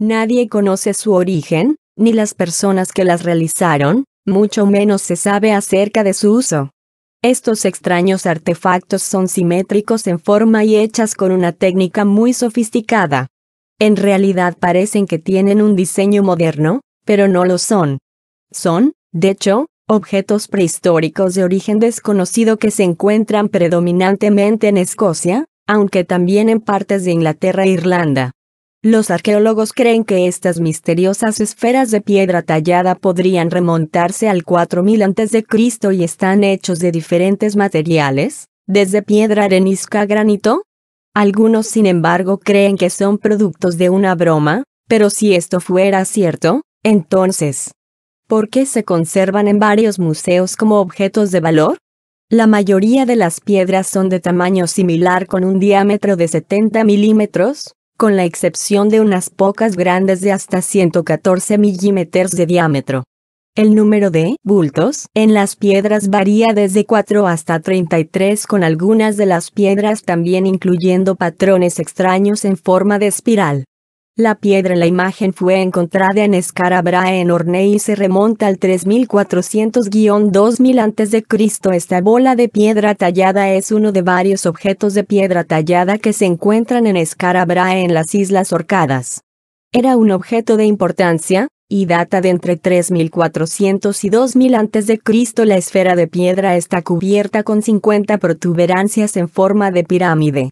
Nadie conoce su origen, ni las personas que las realizaron, mucho menos se sabe acerca de su uso. Estos extraños artefactos son simétricos en forma y hechas con una técnica muy sofisticada. En realidad parecen que tienen un diseño moderno, pero no lo son. Son, de hecho, objetos prehistóricos de origen desconocido que se encuentran predominantemente en Escocia, aunque también en partes de Inglaterra e Irlanda. Los arqueólogos creen que estas misteriosas esferas de piedra tallada podrían remontarse al 4000 a.C. y están hechos de diferentes materiales, desde piedra arenisca a granito. Algunos sin embargo creen que son productos de una broma, pero si esto fuera cierto, entonces, ¿por qué se conservan en varios museos como objetos de valor? La mayoría de las piedras son de tamaño similar con un diámetro de 70 milímetros, con la excepción de unas pocas grandes de hasta 114 milímetros de diámetro. El número de bultos en las piedras varía desde 4 hasta 33 con algunas de las piedras también incluyendo patrones extraños en forma de espiral. La piedra en la imagen fue encontrada en Escarabrae en Ornei y se remonta al 3400-2000 a.C. Esta bola de piedra tallada es uno de varios objetos de piedra tallada que se encuentran en Escarabrae en las Islas Orcadas. Era un objeto de importancia, y data de entre 3400 y 2000 a.C. La esfera de piedra está cubierta con 50 protuberancias en forma de pirámide.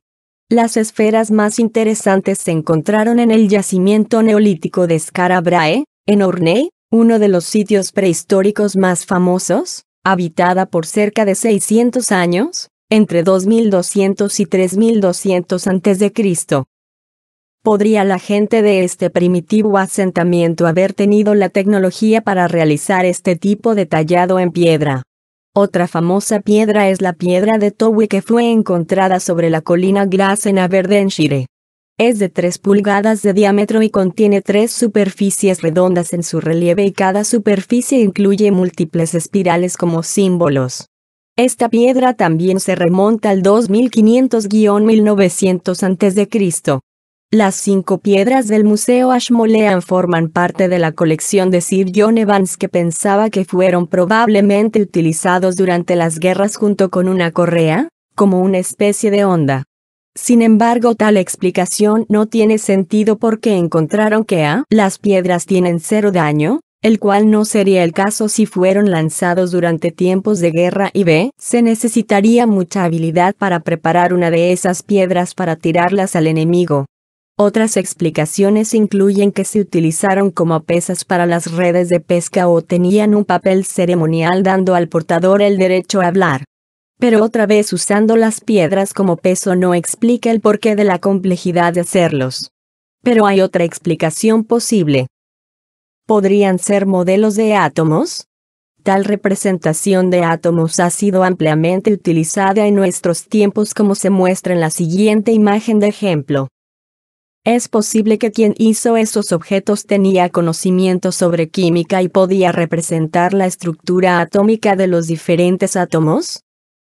Las esferas más interesantes se encontraron en el yacimiento neolítico de Scarabrae, en Orney, uno de los sitios prehistóricos más famosos, habitada por cerca de 600 años, entre 2200 y 3200 a.C. ¿Podría la gente de este primitivo asentamiento haber tenido la tecnología para realizar este tipo de tallado en piedra? Otra famosa piedra es la piedra de Towie que fue encontrada sobre la colina Grass en Aberdeenshire. Es de 3 pulgadas de diámetro y contiene tres superficies redondas en su relieve y cada superficie incluye múltiples espirales como símbolos. Esta piedra también se remonta al 2500-1900 a.C. Las cinco piedras del Museo Ashmolean forman parte de la colección de Sir John Evans que pensaba que fueron probablemente utilizados durante las guerras junto con una correa, como una especie de onda. Sin embargo, tal explicación no tiene sentido porque encontraron que A, ah, las piedras tienen cero daño, el cual no sería el caso si fueron lanzados durante tiempos de guerra y B, se necesitaría mucha habilidad para preparar una de esas piedras para tirarlas al enemigo. Otras explicaciones incluyen que se utilizaron como pesas para las redes de pesca o tenían un papel ceremonial dando al portador el derecho a hablar. Pero otra vez usando las piedras como peso no explica el porqué de la complejidad de hacerlos. Pero hay otra explicación posible. ¿Podrían ser modelos de átomos? Tal representación de átomos ha sido ampliamente utilizada en nuestros tiempos como se muestra en la siguiente imagen de ejemplo. Es posible que quien hizo esos objetos tenía conocimiento sobre química y podía representar la estructura atómica de los diferentes átomos?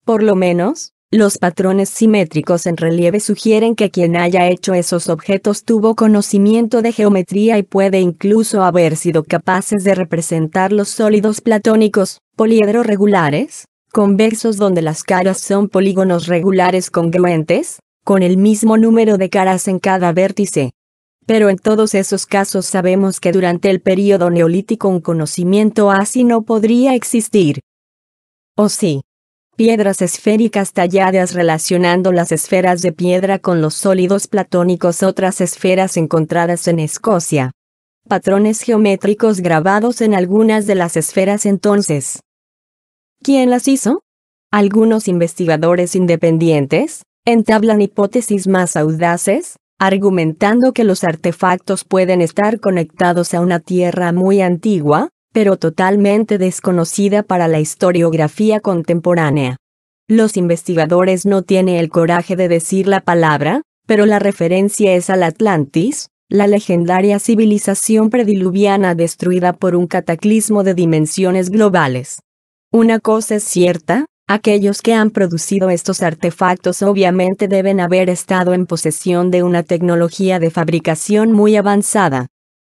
Por lo menos, los patrones simétricos en relieve sugieren que quien haya hecho esos objetos tuvo conocimiento de geometría y puede incluso haber sido capaces de representar los sólidos platónicos, poliedros regulares, convexos donde las caras son polígonos regulares congruentes, con el mismo número de caras en cada vértice. Pero en todos esos casos sabemos que durante el período neolítico un conocimiento así no podría existir. ¿O sí? Piedras esféricas talladas relacionando las esferas de piedra con los sólidos platónicos otras esferas encontradas en Escocia. Patrones geométricos grabados en algunas de las esferas entonces. ¿Quién las hizo? ¿Algunos investigadores independientes? Entablan hipótesis más audaces, argumentando que los artefactos pueden estar conectados a una tierra muy antigua, pero totalmente desconocida para la historiografía contemporánea. Los investigadores no tienen el coraje de decir la palabra, pero la referencia es al Atlantis, la legendaria civilización prediluviana destruida por un cataclismo de dimensiones globales. Una cosa es cierta, Aquellos que han producido estos artefactos obviamente deben haber estado en posesión de una tecnología de fabricación muy avanzada.